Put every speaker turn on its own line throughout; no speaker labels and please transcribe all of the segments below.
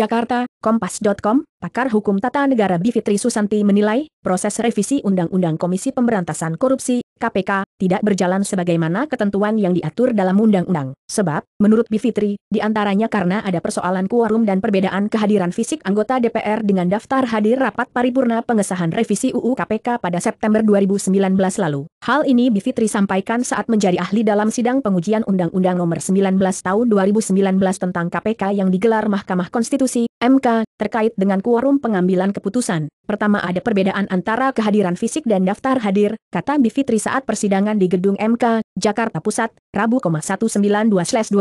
Jakarta, Kompas.com, pakar hukum tata negara Bivitri Susanti menilai, proses revisi Undang-Undang Komisi Pemberantasan Korupsi KPK, tidak berjalan sebagaimana ketentuan yang diatur dalam undang-undang. Sebab, menurut Bivitri, di antaranya karena ada persoalan kuorum dan perbedaan kehadiran fisik anggota DPR dengan daftar hadir rapat paripurna pengesahan revisi UU KPK pada September 2019 lalu. Hal ini Bivitri sampaikan saat menjadi ahli dalam sidang pengujian Undang-Undang Nomor 19 Tahun 2019 tentang KPK yang digelar Mahkamah Konstitusi MK, terkait dengan kuorum pengambilan keputusan. Pertama ada perbedaan antara kehadiran fisik dan daftar hadir, kata Bivitri saat persidangan di gedung MK, Jakarta Pusat, Rabu 192-2020.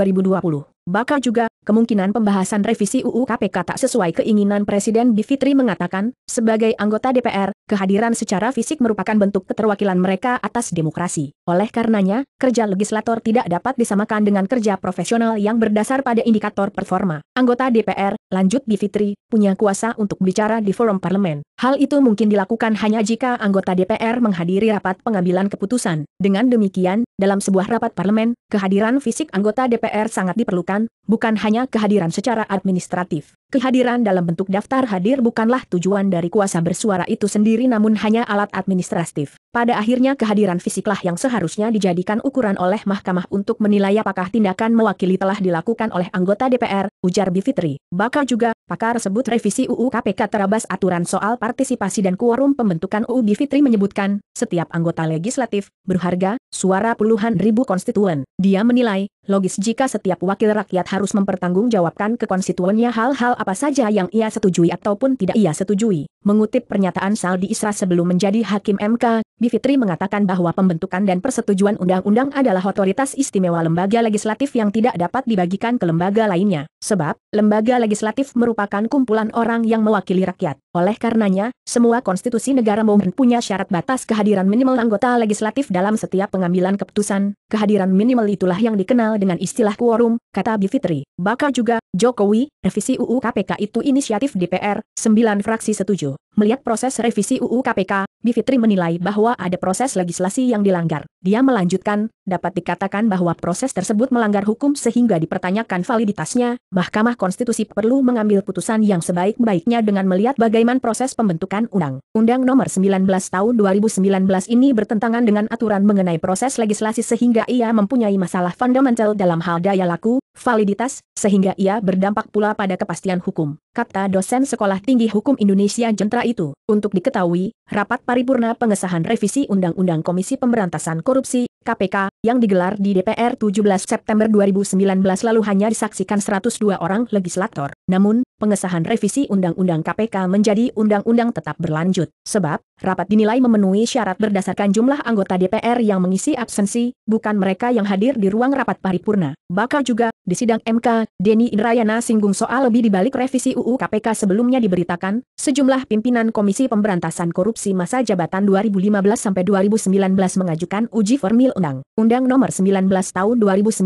Bakal juga, kemungkinan pembahasan revisi UU KPK tak sesuai keinginan Presiden Bivitri mengatakan, sebagai anggota DPR, kehadiran secara fisik merupakan bentuk keterwakilan mereka atas demokrasi. Oleh karenanya, kerja legislator tidak dapat disamakan dengan kerja profesional yang berdasar pada indikator performa. Anggota DPR, lanjut Bivitri punya kuasa untuk bicara di forum parlemen. Hal itu mungkin dilakukan hanya jika anggota DPR menghadiri rapat pengambilan keputusan. Dengan demikian, dalam sebuah rapat parlemen, kehadiran fisik anggota DPR sangat diperlukan, bukan hanya kehadiran secara administratif. Kehadiran dalam bentuk daftar hadir bukanlah tujuan dari kuasa bersuara itu sendiri namun hanya alat administratif. Pada akhirnya kehadiran fisiklah yang seharusnya dijadikan ukuran oleh mahkamah untuk menilai apakah tindakan mewakili telah dilakukan oleh anggota DPR, ujar Bivitri. Bakal juga, pakar sebut revisi UU KPK terabas aturan soal partisipasi dan kuorum pembentukan UU Bivitri menyebutkan, setiap anggota legislatif, berharga, suara puluhan ribu konstituen. Dia menilai, logis jika setiap wakil rakyat harus mempertanggungjawabkan ke konstituennya hal-hal apa saja yang ia setujui ataupun tidak ia setujui. Mengutip pernyataan Saldi Isra sebelum menjadi hakim MK, Bivitri mengatakan bahwa pembentukan dan persetujuan undang-undang adalah otoritas istimewa lembaga legislatif yang tidak dapat dibagikan ke lembaga lainnya, sebab lembaga legislatif merupakan kumpulan orang yang mewakili rakyat. Oleh karenanya, semua konstitusi negara mempunyai syarat batas kehadiran minimal anggota legislatif dalam setiap pengambilan keputusan. Kehadiran minimal itulah yang dikenal dengan istilah quorum, kata Bivitri. Bahkan juga, Jokowi, revisi UU KPK itu inisiatif DPR, 9 fraksi setuju. Melihat proses revisi UU KPK, Bivitri menilai bahwa ada proses legislasi yang dilanggar. Dia melanjutkan, dapat dikatakan bahwa proses tersebut melanggar hukum sehingga dipertanyakan validitasnya, Mahkamah Konstitusi perlu mengambil putusan yang sebaik-baiknya dengan melihat bagaimana proses pembentukan Undang-Undang Nomor 19 Tahun 2019 ini bertentangan dengan aturan mengenai proses legislasi sehingga ia mempunyai masalah fundamental dalam hal daya laku, validitas, sehingga ia berdampak pula pada kepastian hukum kata dosen Sekolah Tinggi Hukum Indonesia Jentra itu. Untuk diketahui, rapat paripurna pengesahan revisi Undang-Undang Komisi Pemberantasan Korupsi KPK, yang digelar di DPR 17 September 2019 lalu hanya disaksikan 102 orang legislator. Namun, pengesahan revisi Undang-Undang KPK menjadi undang-undang tetap berlanjut. Sebab, rapat dinilai memenuhi syarat berdasarkan jumlah anggota DPR yang mengisi absensi, bukan mereka yang hadir di ruang rapat paripurna. Bakal juga, di sidang MK, Denny Indrayana singgung soal lebih dibalik revisi UU KPK sebelumnya diberitakan, sejumlah pimpinan Komisi Pemberantasan Korupsi masa jabatan 2015-2019 mengajukan uji formil Undang-Undang Nomor 19 Tahun 2019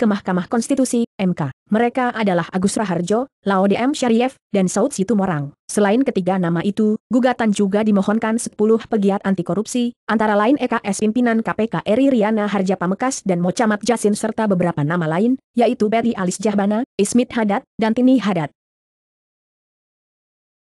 ke Mahkamah Konstitusi, MK. Mereka adalah Agus Raharjo, Laode M. Syarif, dan Saud Situmorang. Selain ketiga nama itu, gugatan juga dimohonkan 10 pegiat anti korupsi, antara lain EKS pimpinan KPK Eri Riana Harja Pamekas dan Mocamat Jasin serta beberapa nama lain, yaitu Betty Alis Jahbana, Ismit Hadad, dan Tini Hadad.